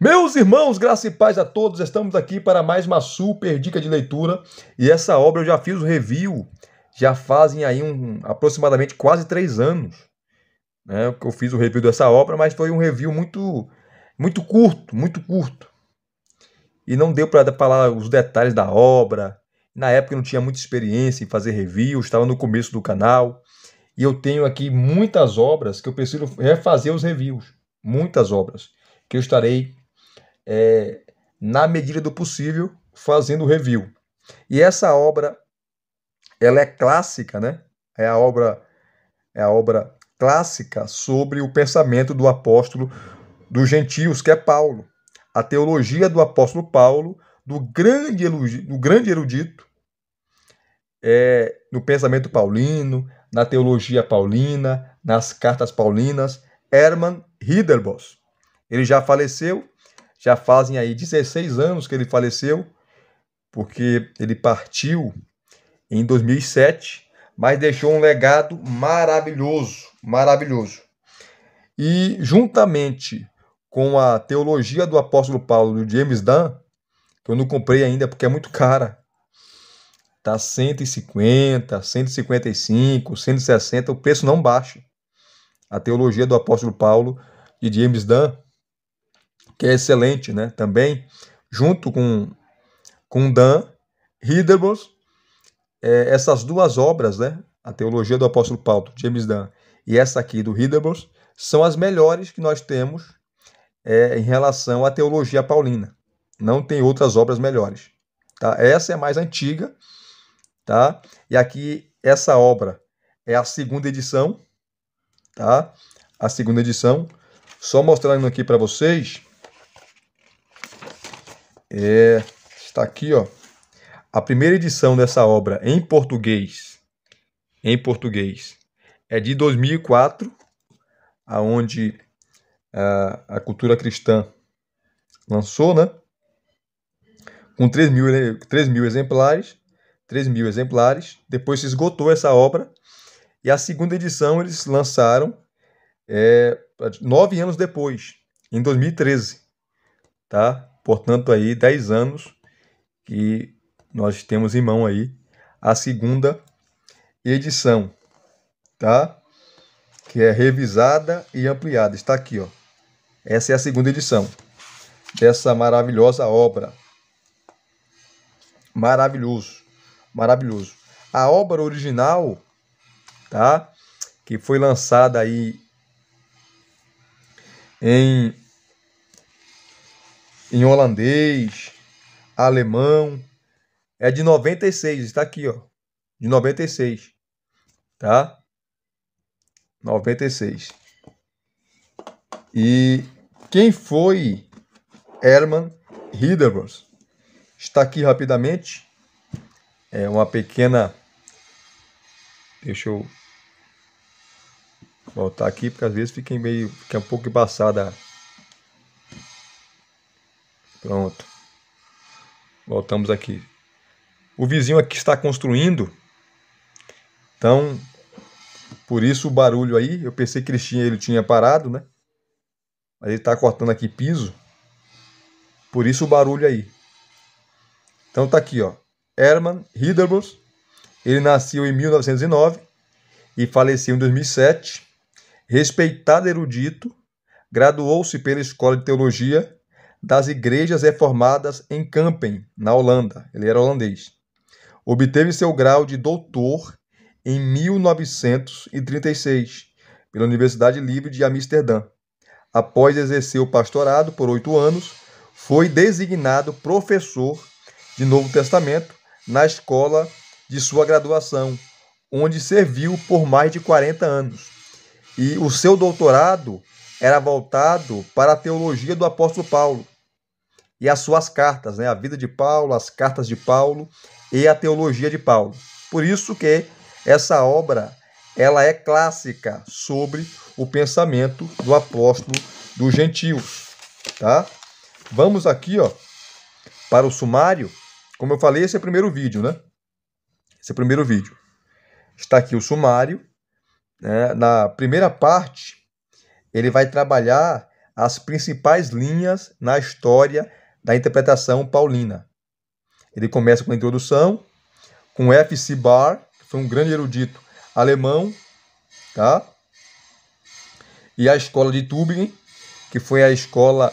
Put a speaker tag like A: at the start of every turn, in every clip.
A: Meus irmãos, graça e paz a todos, estamos aqui para mais uma super dica de leitura. E essa obra eu já fiz o review, já fazem aí um, aproximadamente quase três anos né, que eu fiz o review dessa obra, mas foi um review muito, muito curto, muito curto. E não deu para falar os detalhes da obra. Na época eu não tinha muita experiência em fazer review, estava no começo do canal. E eu tenho aqui muitas obras que eu preciso refazer os reviews. Muitas obras que eu estarei é, na medida do possível, fazendo review. E essa obra, ela é clássica, né? É a obra, é a obra clássica sobre o pensamento do apóstolo dos gentios, que é Paulo. A teologia do apóstolo Paulo, do grande, do grande erudito, é, no pensamento paulino, na teologia paulina, nas cartas paulinas, Hermann Hiderbos. Ele já faleceu, já fazem aí 16 anos que ele faleceu, porque ele partiu em 2007, mas deixou um legado maravilhoso, maravilhoso. E juntamente com a teologia do apóstolo Paulo do James Dunn, que eu não comprei ainda porque é muito cara. Tá 150, 155, 160, o preço não baixa. A teologia do apóstolo Paulo de James Dunn que é excelente né, também, junto com, com Dan Hildebrand, é, essas duas obras, né, a Teologia do Apóstolo Paulo, James Dan, e essa aqui do Hildebrand, são as melhores que nós temos é, em relação à teologia paulina. Não tem outras obras melhores. Tá? Essa é a mais antiga, tá? e aqui essa obra é a segunda edição, tá? a segunda edição. Só mostrando aqui para vocês é, está aqui, ó. A primeira edição dessa obra em português, em português, é de 2004, aonde a, a cultura cristã lançou, né? Com 3 mil, 3 né, mil exemplares, 3 mil exemplares. Depois se esgotou essa obra. E a segunda edição eles lançaram é, nove anos depois, em 2013. Tá? Portanto, aí 10 anos que nós temos em mão aí a segunda edição, tá? Que é revisada e ampliada. Está aqui, ó. Essa é a segunda edição dessa maravilhosa obra. Maravilhoso, maravilhoso. A obra original, tá? Que foi lançada aí em em holandês, alemão. É de 96, está aqui, ó. De 96. Tá? 96. E quem foi Herman Hiderbros? Está aqui rapidamente. É uma pequena. Deixa eu voltar aqui, porque às vezes fica meio. fica um pouco embaçada Pronto. Voltamos aqui. O vizinho aqui está construindo. Então, por isso o barulho aí. Eu pensei que ele tinha, ele tinha parado, né? Mas ele está cortando aqui piso. Por isso o barulho aí. Então tá aqui, ó. Herman Hiderbus. Ele nasceu em 1909 e faleceu em 2007. Respeitado erudito, graduou-se pela Escola de Teologia das igrejas reformadas em Kampen, na Holanda. Ele era holandês. Obteve seu grau de doutor em 1936 pela Universidade Livre de Amsterdã. Após exercer o pastorado por oito anos, foi designado professor de Novo Testamento na escola de sua graduação, onde serviu por mais de 40 anos. E o seu doutorado era voltado para a teologia do apóstolo Paulo, e as suas cartas, né? a vida de Paulo, as cartas de Paulo e a teologia de Paulo. Por isso que essa obra ela é clássica sobre o pensamento do apóstolo dos gentios, tá? Vamos aqui, ó, para o sumário. Como eu falei, esse é o primeiro vídeo, né? Esse é o primeiro vídeo. Está aqui o sumário. Né? Na primeira parte, ele vai trabalhar as principais linhas na história da interpretação paulina. Ele começa com a introdução, com F.C. Barr, que foi um grande erudito alemão, tá? e a escola de Tübingen, que foi a escola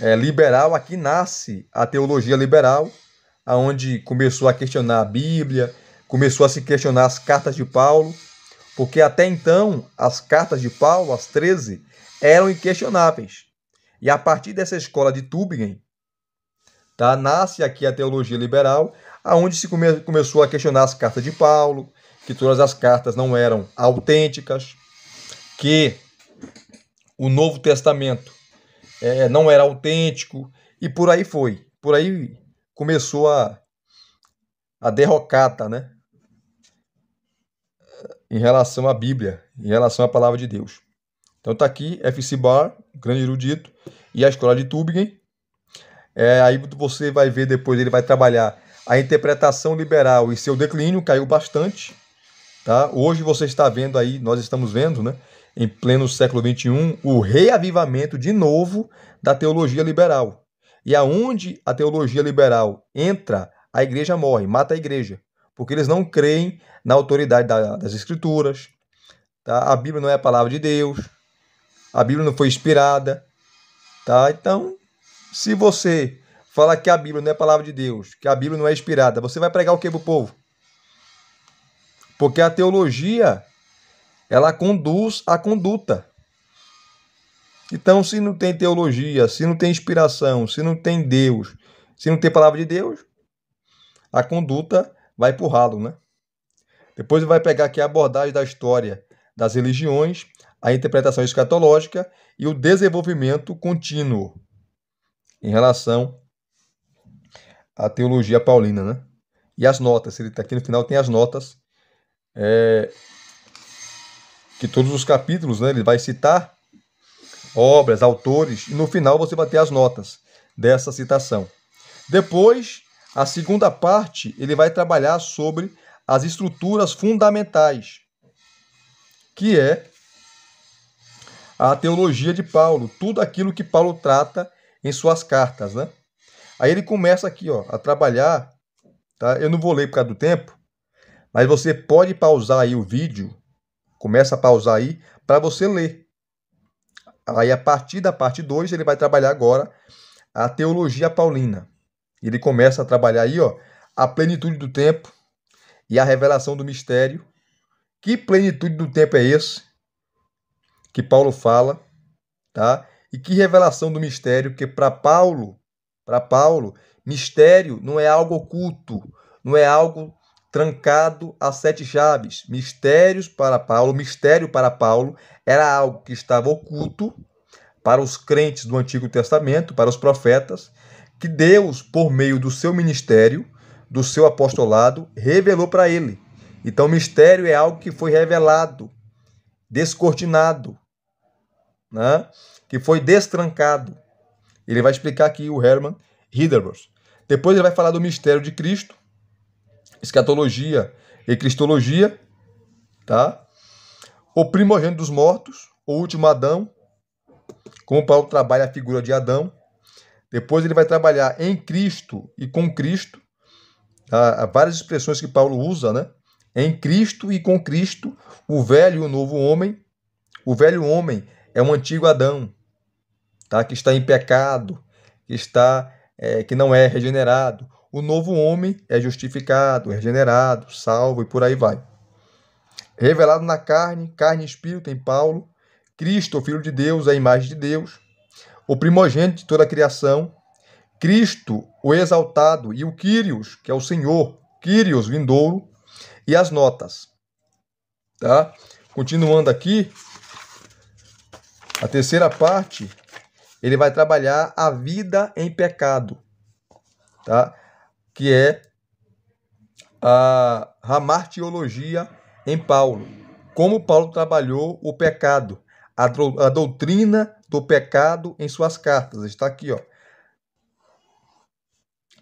A: é, liberal. Aqui nasce a teologia liberal, aonde começou a questionar a Bíblia, começou a se questionar as cartas de Paulo, porque até então as cartas de Paulo, as 13, eram inquestionáveis. E a partir dessa escola de Tübingen, Tá? Nasce aqui a teologia liberal, aonde se come começou a questionar as cartas de Paulo, que todas as cartas não eram autênticas, que o Novo Testamento é, não era autêntico, e por aí foi. Por aí começou a, a derrocata, né? Em relação à Bíblia, em relação à palavra de Deus. Então tá aqui F.C. Barr, grande erudito, e a escola de Tübingen, é, aí você vai ver depois, ele vai trabalhar a interpretação liberal e seu declínio, caiu bastante. Tá? Hoje você está vendo aí, nós estamos vendo, né, em pleno século XXI, o reavivamento de novo da teologia liberal. E aonde a teologia liberal entra, a igreja morre, mata a igreja. Porque eles não creem na autoridade da, das escrituras, tá? a Bíblia não é a palavra de Deus, a Bíblia não foi inspirada. Tá? Então, se você fala que a Bíblia não é a palavra de Deus, que a Bíblia não é inspirada, você vai pregar o que para o povo? Porque a teologia, ela conduz a conduta. Então, se não tem teologia, se não tem inspiração, se não tem Deus, se não tem palavra de Deus, a conduta vai o ralo, né? Depois vai pegar aqui a abordagem da história das religiões, a interpretação escatológica e o desenvolvimento contínuo em relação à teologia paulina, né? E as notas, ele tá aqui no final tem as notas é, que todos os capítulos, né? Ele vai citar obras, autores e no final você vai ter as notas dessa citação. Depois, a segunda parte, ele vai trabalhar sobre as estruturas fundamentais, que é a teologia de Paulo, tudo aquilo que Paulo trata em suas cartas, né? Aí ele começa aqui, ó, a trabalhar, tá? Eu não vou ler por causa do tempo, mas você pode pausar aí o vídeo, começa a pausar aí para você ler. Aí a partir da parte 2 ele vai trabalhar agora a teologia paulina. Ele começa a trabalhar aí, ó, a plenitude do tempo e a revelação do mistério. Que plenitude do tempo é esse que Paulo fala, tá? E que revelação do mistério, porque para Paulo, para Paulo, mistério não é algo oculto, não é algo trancado a sete chaves. Mistérios para Paulo, mistério para Paulo era algo que estava oculto para os crentes do Antigo Testamento, para os profetas, que Deus, por meio do seu ministério, do seu apostolado, revelou para ele. Então, mistério é algo que foi revelado, descortinado. Né? que foi destrancado. Ele vai explicar aqui o Herman Hildebrand. Depois ele vai falar do mistério de Cristo, escatologia e cristologia, tá? O primogênito dos mortos, o último Adão, como Paulo trabalha a figura de Adão. Depois ele vai trabalhar em Cristo e com Cristo, tá? há várias expressões que Paulo usa, né? Em Cristo e com Cristo, o velho e o novo homem. O velho homem é o antigo Adão tá? que está em pecado, que, está, é, que não é regenerado. O novo homem é justificado, é regenerado, salvo e por aí vai. Revelado na carne, carne e espírito em Paulo, Cristo, o Filho de Deus, a imagem de Deus, o primogênito de toda a criação, Cristo, o exaltado, e o Quírios, que é o Senhor, Quírios vindouro, e as notas. Tá? Continuando aqui, a terceira parte ele vai trabalhar a vida em pecado, tá? que é a ramartiologia em Paulo. Como Paulo trabalhou o pecado, a, doutrina do pecado em suas cartas. Está aqui, ó.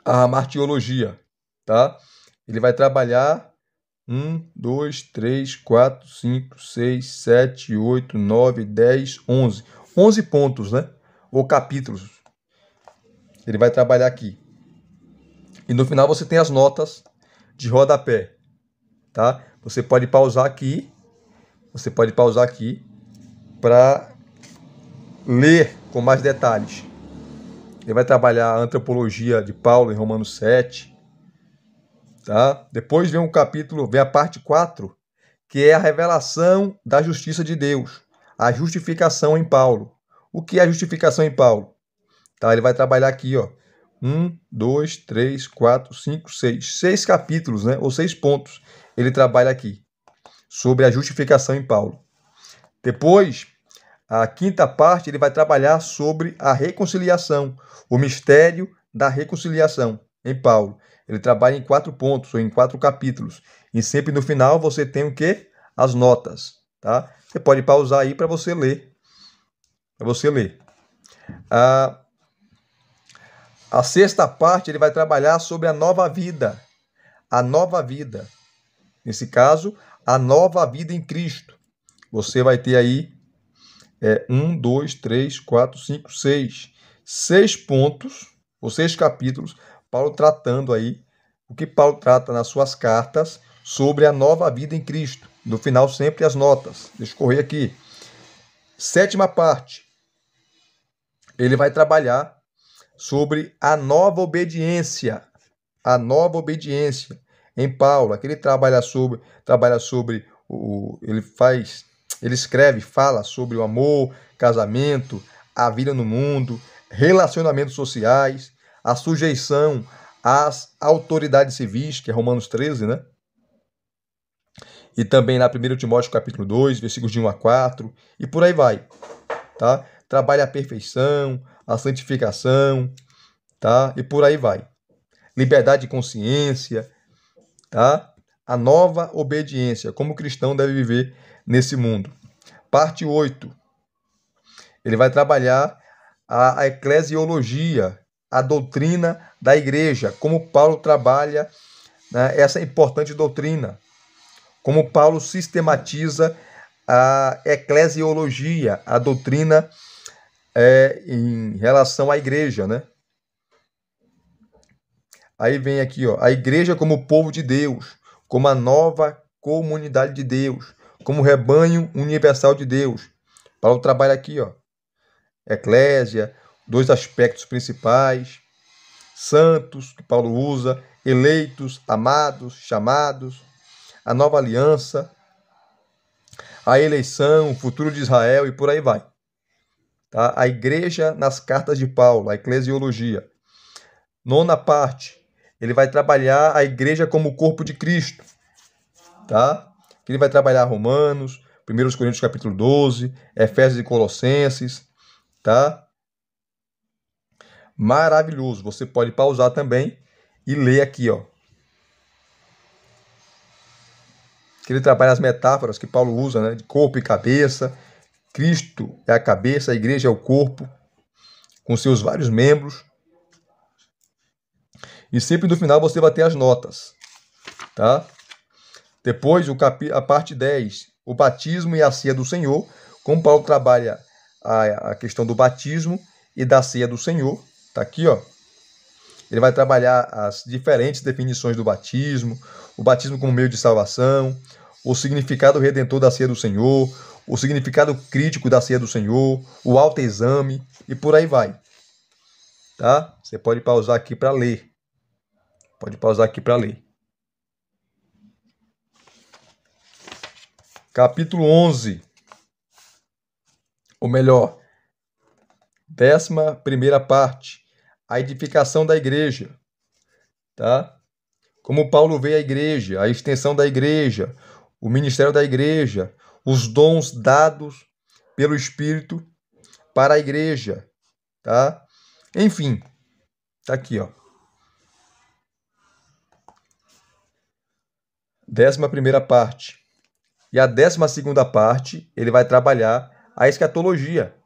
A: A ramartiologia, tá? Ele vai trabalhar 1, 2, 3, 4, 5, 6, 7, 8, 9, 10, 11. 11 pontos, né? ou capítulos. Ele vai trabalhar aqui. E no final você tem as notas de rodapé, tá? Você pode pausar aqui, você pode pausar aqui para ler com mais detalhes. Ele vai trabalhar a antropologia de Paulo em Romanos 7, tá? Depois vem um capítulo, vem a parte 4, que é a revelação da justiça de Deus, a justificação em Paulo. O que é a justificação em Paulo? Tá? Ele vai trabalhar aqui, ó. Um, dois, três, quatro, cinco, seis. Seis capítulos, né? Ou seis pontos. Ele trabalha aqui sobre a justificação em Paulo. Depois, a quinta parte, ele vai trabalhar sobre a reconciliação, o mistério da reconciliação em Paulo. Ele trabalha em quatro pontos, ou em quatro capítulos. E sempre no final você tem o quê? As notas, tá? Você pode pausar aí para você ler é você ler. A, a sexta parte ele vai trabalhar sobre a nova vida. A nova vida. Nesse caso, a nova vida em Cristo. Você vai ter aí é, um, dois, três, quatro, cinco, seis. Seis pontos, ou seis capítulos, Paulo tratando aí o que Paulo trata nas suas cartas sobre a nova vida em Cristo. No final, sempre as notas. Deixa eu correr aqui. Sétima parte, ele vai trabalhar sobre a nova obediência, a nova obediência em Paulo, Aqui ele trabalha sobre, trabalha sobre o, ele faz, ele escreve, fala sobre o amor, casamento, a vida no mundo, relacionamentos sociais, a sujeição às autoridades civis, que é Romanos 13, né? E também na 1 Timóteo capítulo 2, versículos de 1 a 4, e por aí vai, tá? trabalha a perfeição, a santificação, tá? E por aí vai. Liberdade de consciência, tá? A nova obediência, como o cristão deve viver nesse mundo. Parte 8. Ele vai trabalhar a, a eclesiologia, a doutrina da igreja, como Paulo trabalha né, essa importante doutrina, como Paulo sistematiza a eclesiologia, a doutrina da é em relação à igreja, né? Aí vem aqui, ó, a igreja como povo de Deus, como a nova comunidade de Deus, como rebanho universal de Deus. Para o trabalho aqui, ó, eclésia, dois aspectos principais, santos que Paulo usa, eleitos, amados, chamados, a nova aliança, a eleição, o futuro de Israel e por aí vai. Tá? A igreja nas cartas de Paulo, a eclesiologia. Nona parte, ele vai trabalhar a igreja como corpo de Cristo. Tá? Ele vai trabalhar Romanos, 1 Coríntios capítulo 12, Efésios e Colossenses. Tá? Maravilhoso. Você pode pausar também e ler aqui, ó. Que ele trabalha as metáforas que Paulo usa, né? De corpo e cabeça, Cristo é a cabeça, a igreja é o corpo, com seus vários membros. E sempre no final você vai ter as notas, tá? Depois, o capi a parte 10, o batismo e a ceia do Senhor, como Paulo trabalha a, a questão do batismo e da ceia do Senhor, tá aqui, ó. Ele vai trabalhar as diferentes definições do batismo, o batismo como meio de salvação, o significado redentor da ceia do Senhor, o significado crítico da ceia do Senhor, o autoexame e por aí vai. Tá? Você pode pausar aqui para ler. Pode pausar aqui para ler. Capítulo 11. Ou melhor, décima primeira parte, a edificação da igreja, tá? Como Paulo vê a igreja, a extensão da igreja, o ministério da igreja, os dons dados pelo Espírito para a igreja, tá? Enfim, tá aqui, ó. Décima primeira parte. E a décima segunda parte, ele vai trabalhar a escatologia,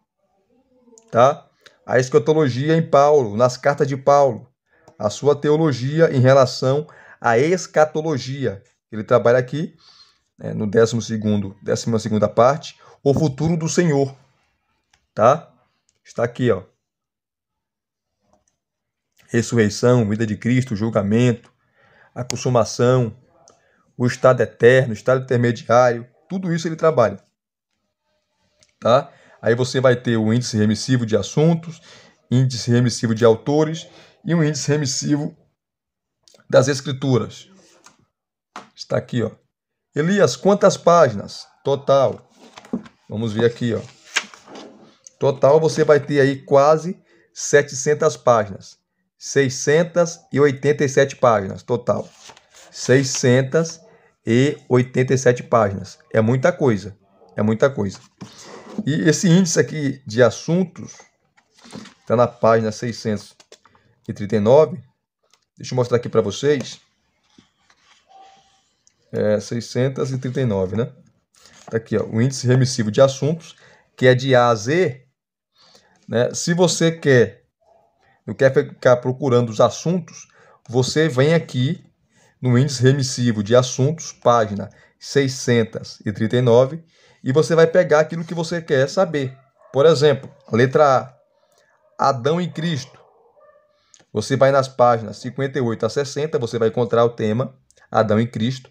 A: tá? A escatologia em Paulo, nas cartas de Paulo, a sua teologia em relação à escatologia. Ele trabalha aqui né, no 12 segundo, 12 segunda parte, o futuro do Senhor, tá? Está aqui, ó. Ressurreição, vida de Cristo, julgamento, a consumação, o estado eterno, o estado intermediário, tudo isso ele trabalha. Tá? Aí você vai ter o índice remissivo de assuntos, índice remissivo de autores e um índice remissivo das escrituras. Está aqui, ó. Elias, quantas páginas? Total. Vamos ver aqui, ó. Total você vai ter aí quase 700 páginas. 687 páginas total. 687 páginas. É muita coisa. É muita coisa. E esse índice aqui de assuntos está na página 639. Deixa eu mostrar aqui para vocês é, 639, né? Tá aqui, ó, o índice remissivo de assuntos, que é de A a Z. Né? Se você quer, não quer ficar procurando os assuntos, você vem aqui no índice remissivo de assuntos, página 639, e você vai pegar aquilo que você quer saber. Por exemplo, letra A, Adão e Cristo. Você vai nas páginas 58 a 60, você vai encontrar o tema Adão e Cristo.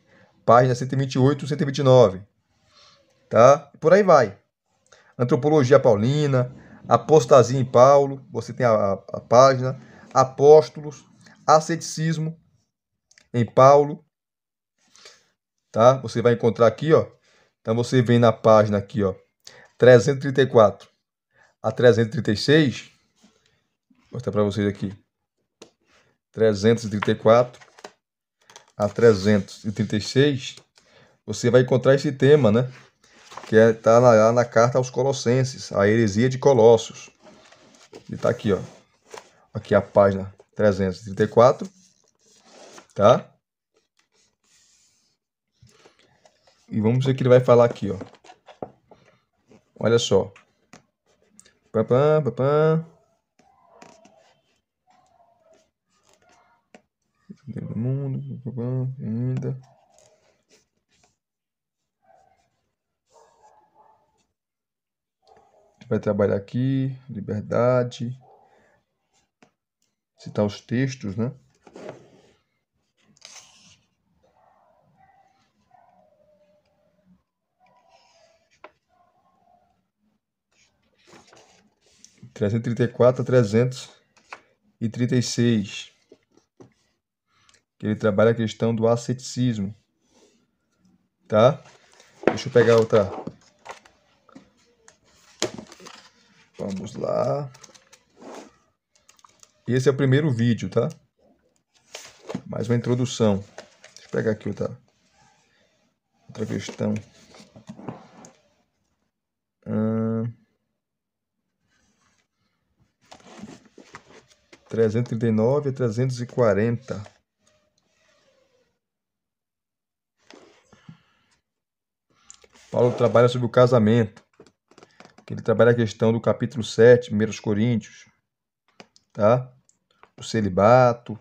A: página 128, 129. Tá? Por aí vai. Antropologia paulina, apostasia em Paulo, você tem a, a, a página, apóstolos, asceticismo em Paulo, tá? Você vai encontrar aqui, ó. Então você vem na página aqui, ó, 334 a 336. Vou mostrar para vocês aqui. 334 a 336, você vai encontrar esse tema, né? Que está é, tá lá na, carta aos Colossenses, a heresia de Colossos. Ele está aqui, ó. Aqui a página 334, tá? E vamos ver o que ele vai falar aqui, ó. Olha só. Pam, pam, do mundo, ainda. vai trabalhar aqui, liberdade, citar os textos, né? trezentos e trinta e quatro, trezentos e trinta e seis que ele trabalha a questão do asceticismo. Tá? Deixa eu pegar outra. Vamos lá. Esse é o primeiro vídeo, tá? Mais uma introdução. Deixa eu pegar aqui outra, outra questão. Hum... 339 a 340. Paulo trabalha sobre o casamento. ele trabalha a questão do capítulo 7, 1 Coríntios, tá? O celibato.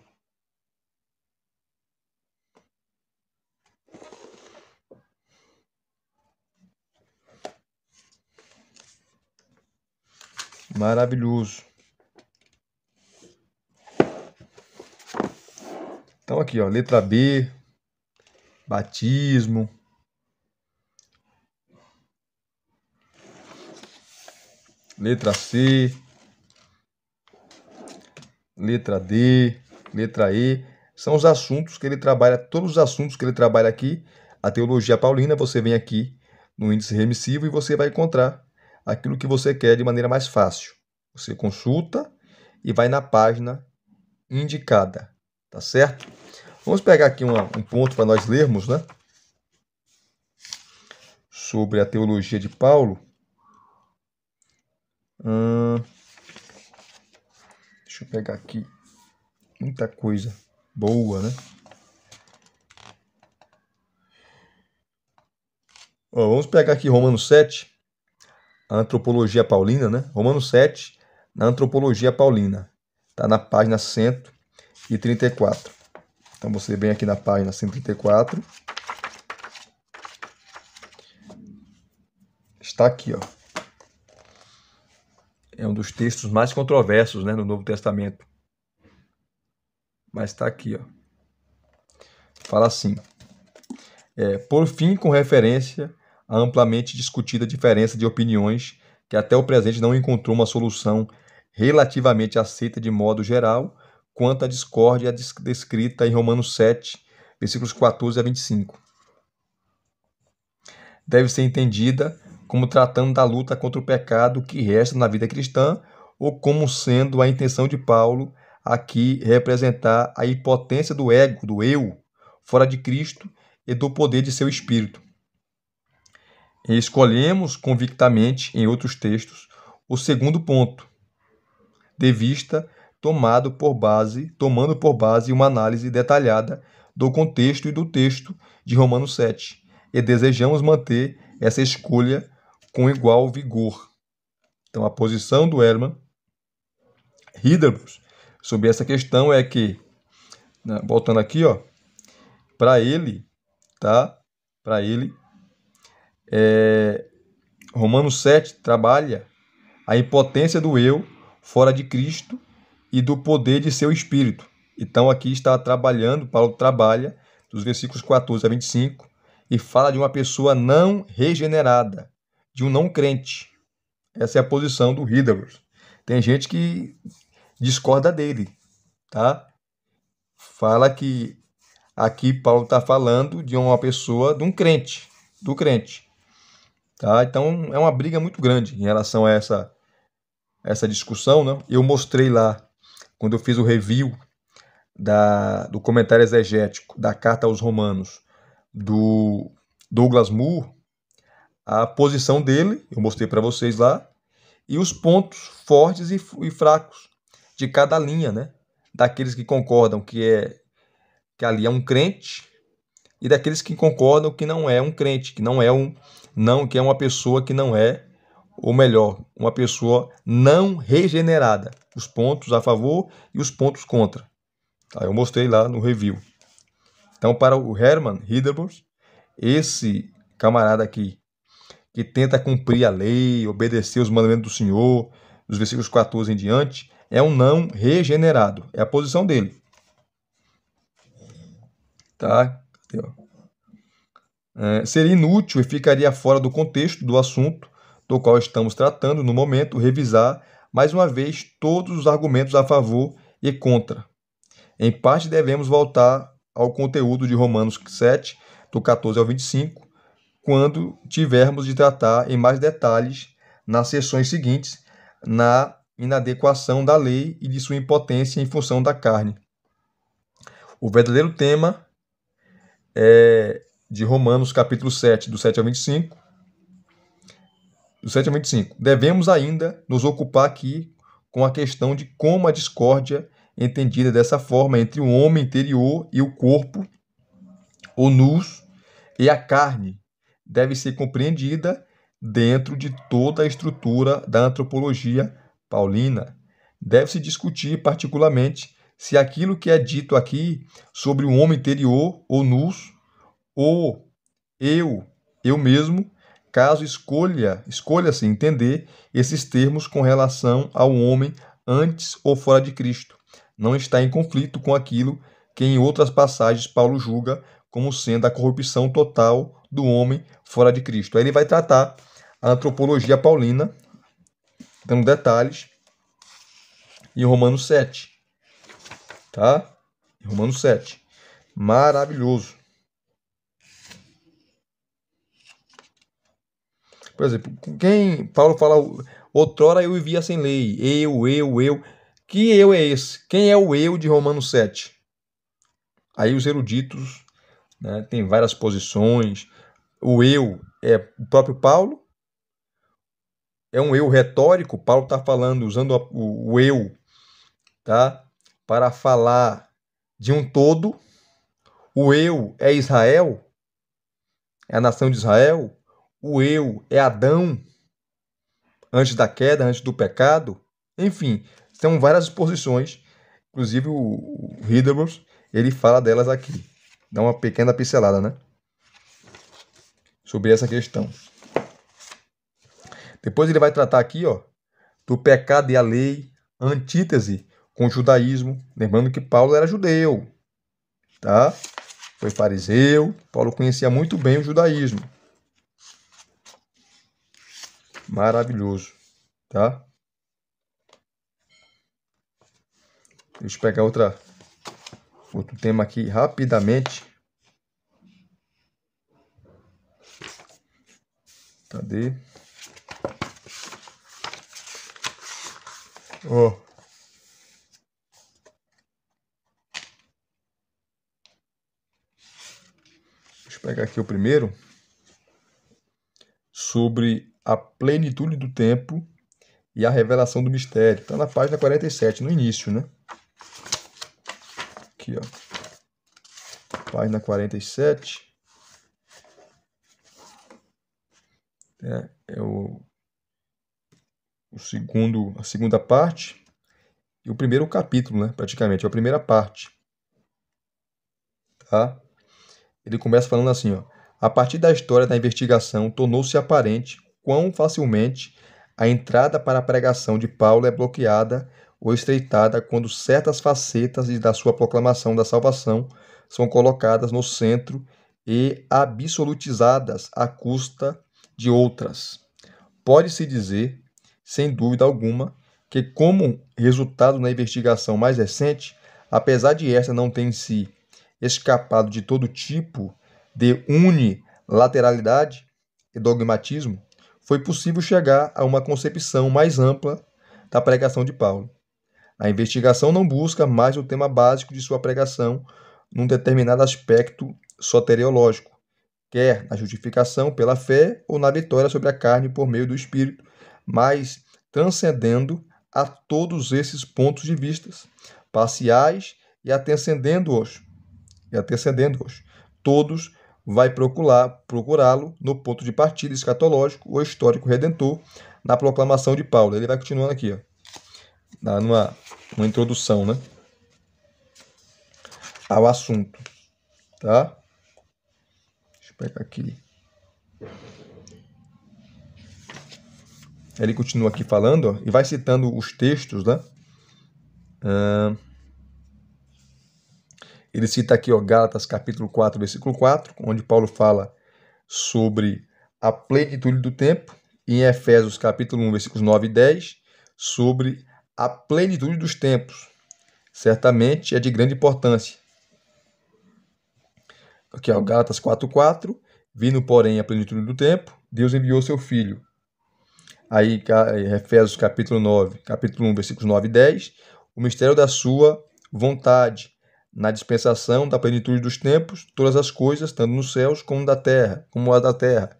A: Maravilhoso. Então aqui, ó, letra B, batismo, letra C, letra D, letra E. São os assuntos que ele trabalha, todos os assuntos que ele trabalha aqui. A teologia paulina, você vem aqui no índice remissivo e você vai encontrar aquilo que você quer de maneira mais fácil. Você consulta e vai na página indicada, tá certo? Vamos pegar aqui uma, um ponto para nós lermos, né? Sobre a teologia de Paulo deixa eu pegar aqui. Muita coisa boa, né? Ó, vamos pegar aqui Romanos 7, a antropologia paulina, né? Romanos 7, na antropologia paulina. Tá na página 134. Então você vem aqui na página 134. Está aqui, ó é um dos textos mais controversos né, no Novo Testamento. Mas está aqui, ó. Fala assim. É, por fim, com referência à amplamente discutida diferença de opiniões que até o presente não encontrou uma solução relativamente aceita de modo geral quanto à discórdia descrita em Romanos 7, versículos 14 a 25. Deve ser entendida como tratando da luta contra o pecado que resta na vida cristã, ou como sendo a intenção de Paulo aqui representar a impotência do ego, do eu, fora de Cristo e do poder de seu espírito. escolhemos convictamente em outros textos o segundo ponto de vista tomado por base, tomando por base uma análise detalhada do contexto e do texto de Romanos 7. E desejamos manter essa escolha com igual vigor. Então, a posição do Herman Hiderbus sobre essa questão é que, né, voltando aqui, ó, para ele, tá? Para ele, é, Romano 7 trabalha a impotência do eu fora de Cristo e do poder de seu espírito. Então aqui está trabalhando, Paulo trabalha dos versículos 14 a 25 e fala de uma pessoa não regenerada, de um não crente. Essa é a posição do Hidalgo. Tem gente que discorda dele, tá? Fala que aqui Paulo está falando de uma pessoa, de um crente, do crente, tá? Então é uma briga muito grande em relação a essa essa discussão, né? Eu mostrei lá quando eu fiz o review da, do comentário exegético da carta aos Romanos do Douglas Moore a posição dele, eu mostrei para vocês lá, e os pontos fortes e, e fracos de cada linha, né? Daqueles que concordam que é que ali é um crente e daqueles que concordam que não é um crente, que não é um não que é uma pessoa que não é ou melhor, uma pessoa não regenerada. Os pontos a favor e os pontos contra. eu mostrei lá no review. Então, para o Herman Hiderbos, esse camarada aqui que tenta cumprir a lei, obedecer os mandamentos do Senhor, dos versículos 14 em diante, é um não regenerado. É a posição dele. Tá? É, seria inútil e ficaria fora do contexto do assunto do qual estamos tratando no momento revisar mais uma vez todos os argumentos a favor e contra. Em parte devemos voltar ao conteúdo de Romanos 7, do 14 ao 25, quando tivermos de tratar em mais detalhes nas sessões seguintes na inadequação da lei e de sua impotência em função da carne. O verdadeiro tema é de Romanos capítulo 7, do 7 ao 25. Do 7 ao 25. Devemos ainda nos ocupar aqui com a questão de como a discórdia entendida dessa forma entre o homem interior e o corpo, ou nus, e a carne, deve ser compreendida dentro de toda a estrutura da antropologia paulina. Deve-se discutir, particularmente, se aquilo que é dito aqui sobre o homem interior ou nus, ou eu, eu mesmo, caso escolha, escolha-se entender esses termos com relação ao homem antes ou fora de Cristo, não está em conflito com aquilo que em outras passagens Paulo julga como sendo a corrupção total do homem fora de Cristo. Aí ele vai tratar a antropologia paulina, dando detalhes, em Romanos 7. Tá? Romanos 7. Maravilhoso. Por exemplo, quem Paulo fala outrora eu vivia sem lei, eu, eu, eu. Que eu é esse? Quem é o eu de Romanos 7? Aí os eruditos né, têm várias posições, o eu é o próprio Paulo, é um eu retórico. Paulo está falando, usando o eu, tá? Para falar de um todo. O eu é Israel, é a nação de Israel. O eu é Adão, antes da queda, antes do pecado. Enfim, são várias exposições. Inclusive o Hidderbrook, ele fala delas aqui. Dá uma pequena pincelada, né? sobre essa questão. Depois ele vai tratar aqui ó, do pecado e a lei, antítese com o judaísmo. Lembrando que Paulo era judeu, tá? Foi fariseu, Paulo conhecia muito bem o judaísmo. Maravilhoso, tá? Deixa eu pegar outra, outro tema aqui rapidamente. Cadê? Ó. Oh. Deixa eu pegar aqui o primeiro. Sobre a plenitude do tempo e a revelação do mistério. Está na página 47, no início, né? Aqui, ó. Página 47. né, é o, o segundo, a segunda parte e o primeiro capítulo, né, praticamente, é a primeira parte. Tá? Ele começa falando assim, ó, a partir da história da investigação, tornou-se aparente quão facilmente a entrada para a pregação de Paulo é bloqueada ou estreitada quando certas facetas da sua proclamação da salvação são colocadas no centro e absolutizadas à custa de outras. Pode-se dizer, sem dúvida alguma, que, como resultado da investigação mais recente, apesar de esta não ter em si escapado de todo tipo de unilateralidade e dogmatismo, foi possível chegar a uma concepção mais ampla da pregação de Paulo. A investigação não busca mais o tema básico de sua pregação num determinado aspecto soteriológico, quer na justificação pela fé ou na vitória sobre a carne por meio do Espírito, mas transcendendo a todos esses pontos de vistas, parciais e atendendo-os. E atendendo-os. Todos vai procurar procurá-lo no ponto de partida escatológico ou histórico redentor na proclamação de Paulo. Ele vai continuando aqui, ó. Dá uma introdução, né? Ao assunto, tá? pegar aqui. Ele continua aqui falando e vai citando os textos, né? ele cita aqui ó, Gálatas capítulo 4, versículo 4, onde Paulo fala sobre a plenitude do tempo, e em Efésios capítulo 1, versículos 9 e 10, sobre a plenitude dos tempos. Certamente é de grande importância aqui ó, Gálatas 4:4, vindo porém a plenitude do tempo, Deus enviou seu filho. Aí eh, Efésios capítulo 9, capítulo 1, versículos 9 e 10, o mistério da sua vontade, na dispensação da plenitude dos tempos, todas as coisas, tanto nos céus como da terra, como a da terra.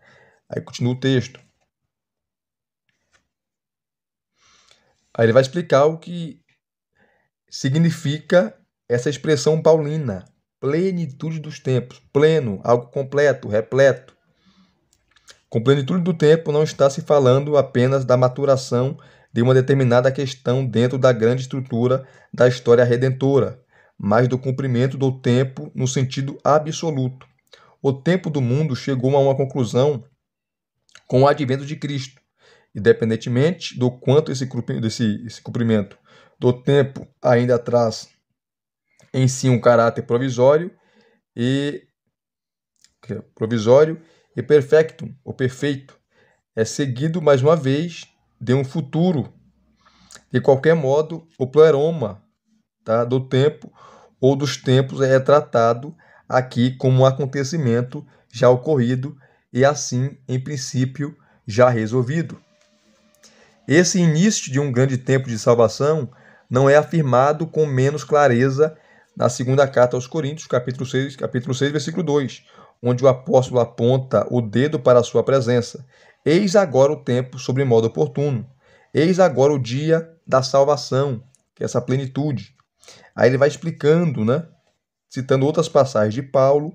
A: Aí continua o texto. Aí ele vai explicar o que significa essa expressão paulina, plenitude dos tempos. Pleno, algo completo, repleto. Com plenitude do tempo não está se falando apenas da maturação de uma determinada questão dentro da grande estrutura da história redentora, mas do cumprimento do tempo no sentido absoluto. O tempo do mundo chegou a uma conclusão com o advento de Cristo, independentemente do quanto esse, esse cumprimento do tempo ainda traz em si um caráter provisório e é provisório e perfectum, ou perfeito, é seguido mais uma vez de um futuro. De qualquer modo, o pleroma tá, do tempo ou dos tempos é tratado aqui como um acontecimento já ocorrido e assim, em princípio, já resolvido. Esse início de um grande tempo de salvação não é afirmado com menos clareza na segunda carta aos Coríntios, capítulo 6, capítulo 6, versículo 2, onde o apóstolo aponta o dedo para a sua presença. Eis agora o tempo sobre modo oportuno. Eis agora o dia da salvação, que é essa plenitude. Aí ele vai explicando, né? Citando outras passagens de Paulo,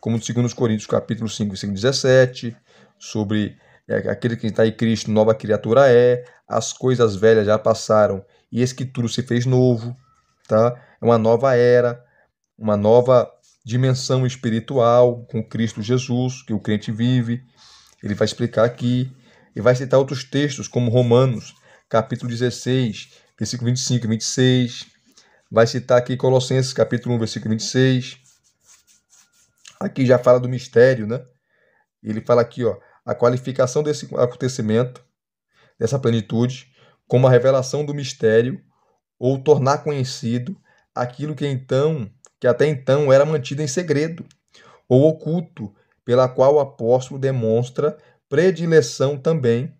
A: como 2 Coríntios capítulo 5, versículo 17, sobre é, aquele que está em Cristo, nova criatura é, as coisas velhas já passaram, e eis que tudo se fez novo, tá? uma nova era, uma nova dimensão espiritual com Cristo Jesus que o crente vive. Ele vai explicar aqui e vai citar outros textos como Romanos, capítulo 16, versículo 25 e 26. Vai citar aqui Colossenses, capítulo 1, versículo 26. Aqui já fala do mistério, né? Ele fala aqui, ó, a qualificação desse acontecimento, dessa plenitude, como a revelação do mistério ou tornar conhecido aquilo que então, que até então era mantido em segredo ou oculto, pela qual o apóstolo demonstra predileção também.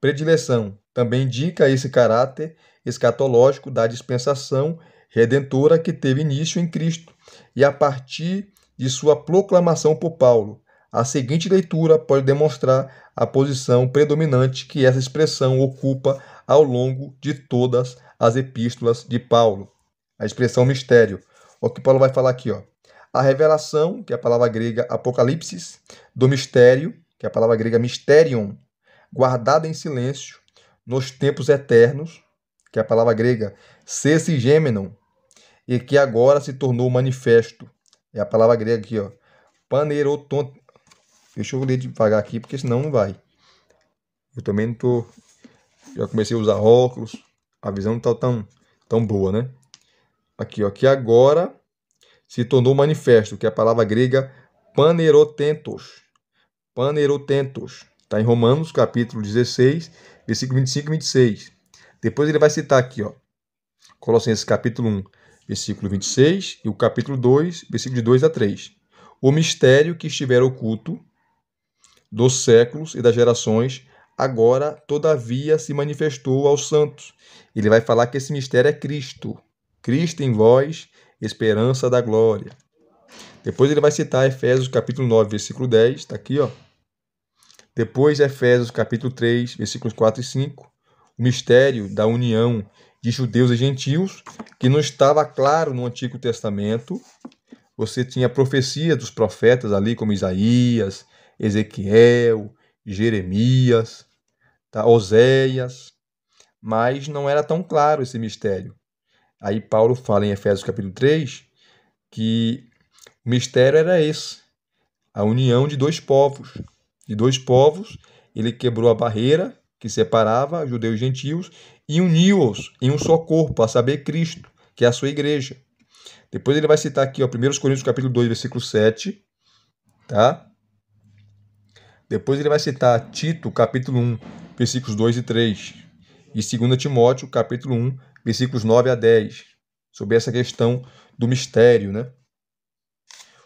A: Predileção também indica esse caráter escatológico da dispensação redentora que teve início em Cristo e a partir de sua proclamação por Paulo. A seguinte leitura pode demonstrar a posição predominante que essa expressão ocupa ao longo de todas as epístolas de Paulo a expressão mistério. O que Paulo vai falar aqui, ó. A revelação, que é a palavra grega apocalipsis, do mistério, que é a palavra grega mysterion, guardada em silêncio nos tempos eternos, que é a palavra grega sesigemenon, e que agora se tornou manifesto. É a palavra grega aqui, ó. Paneroton. Deixa eu ler devagar aqui, porque senão não vai. Eu também não tô. Já comecei a usar óculos. A visão não tá tão, tão boa, né? aqui, ó, que agora se tornou manifesto, que é a palavra grega panerotentos. Panerotentos. Está em Romanos, capítulo 16, versículo 25 e 26. Depois ele vai citar aqui, ó, Colossenses capítulo 1, versículo 26, e o capítulo 2, versículo de 2 a 3. O mistério que estiver oculto dos séculos e das gerações, agora, todavia, se manifestou aos santos. Ele vai falar que esse mistério é Cristo. Cristo em vós, esperança da glória. Depois ele vai citar Efésios capítulo 9, versículo 10, está aqui, ó. Depois Efésios capítulo 3, versículos 4 e 5, o mistério da união de judeus e gentios, que não estava claro no Antigo Testamento. Você tinha profecia dos profetas ali, como Isaías, Ezequiel, Jeremias, tá? Oséias, mas não era tão claro esse mistério. Aí Paulo fala em Efésios capítulo 3 que o mistério era esse, a união de dois povos. De dois povos, ele quebrou a barreira que separava judeus e gentios e uniu-os em um só corpo, a saber, Cristo, que é a sua igreja. Depois ele vai citar aqui, ó, 1 Coríntios capítulo 2, versículo 7, tá? Depois ele vai citar Tito, capítulo 1, versículos 2 e 3, e 2 Timóteo, capítulo 1, versículos 9 a 10, sobre essa questão do mistério, né?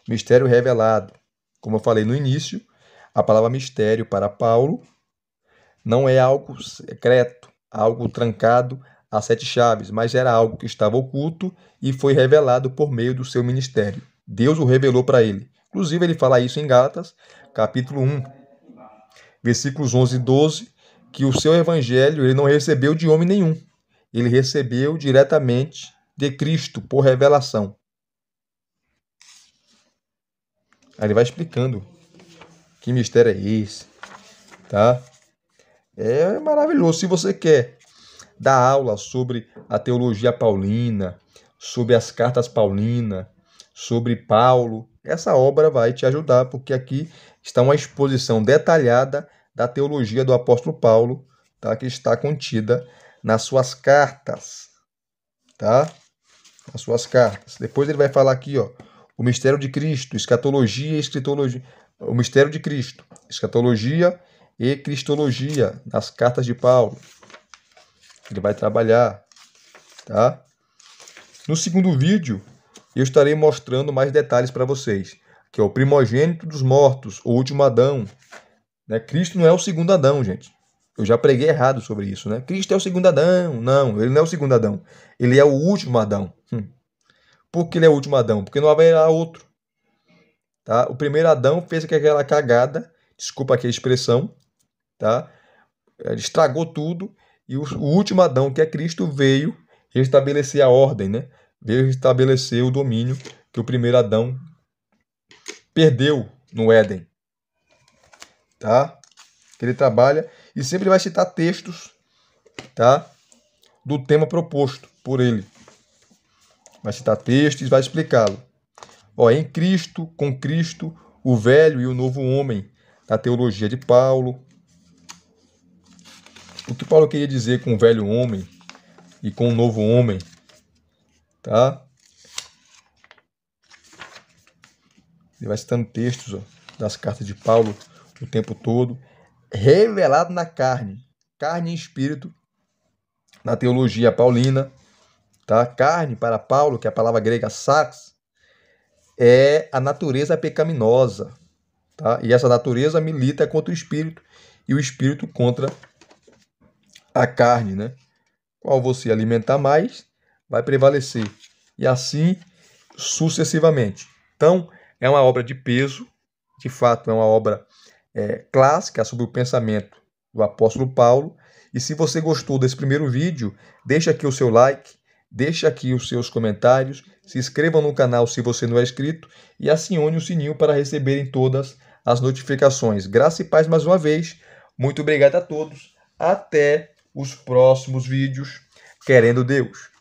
A: O mistério revelado. Como eu falei no início, a palavra mistério para Paulo não é algo secreto, algo trancado a sete chaves, mas era algo que estava oculto e foi revelado por meio do seu ministério. Deus o revelou para ele. Inclusive, ele fala isso em Gálatas, capítulo 1, versículos 11 e 12, que o seu evangelho ele não recebeu de homem nenhum, ele recebeu diretamente de Cristo por revelação. Aí ele vai explicando que mistério é esse, tá? É maravilhoso. Se você quer dar aula sobre a teologia paulina, sobre as cartas paulinas, sobre Paulo, essa obra vai te ajudar, porque aqui está uma exposição detalhada da teologia do apóstolo Paulo, tá? que está contida nas suas cartas, tá? Nas suas cartas. Depois ele vai falar aqui, ó, o mistério de Cristo, escatologia e escritologia, o mistério de Cristo, escatologia e cristologia nas cartas de Paulo. Ele vai trabalhar, tá? No segundo vídeo, eu estarei mostrando mais detalhes para vocês, que é o primogênito dos mortos, o último Adão. Né? Cristo não é o segundo Adão, gente. Eu já preguei errado sobre isso, né? Cristo é o segundo Adão. Não, ele não é o segundo Adão. Ele é o último Adão. Hum. Por que ele é o último Adão? Porque não haverá outro. Tá? O primeiro Adão fez aquela cagada, desculpa aqui a expressão, tá? Ele estragou tudo e o, o último Adão, que é Cristo, veio restabelecer a ordem, né? Veio restabelecer o domínio que o primeiro Adão perdeu no Éden, tá? Que ele trabalha e sempre vai citar textos tá? do tema proposto por ele. Vai citar textos e vai explicá-lo. Ó, em Cristo, com Cristo, o velho e o novo homem, na teologia de Paulo. O que Paulo queria dizer com o velho homem e com o novo homem, tá? Ele vai citando textos ó, das cartas de Paulo o tempo todo revelado na carne, carne e espírito, na teologia paulina, tá? Carne para Paulo, que é a palavra grega sax, é a natureza pecaminosa, tá? E essa natureza milita contra o espírito e o espírito contra a carne, né? Qual você alimentar mais, vai prevalecer. E assim sucessivamente. Então, é uma obra de peso, de fato, é uma obra é, clássica sobre o pensamento do apóstolo Paulo. E se você gostou desse primeiro vídeo, deixa aqui o seu like, deixa aqui os seus comentários, se inscreva no canal se você não é inscrito e acione o sininho para receberem todas as notificações. Graça e paz mais uma vez. Muito obrigado a todos. Até os próximos vídeos, querendo Deus.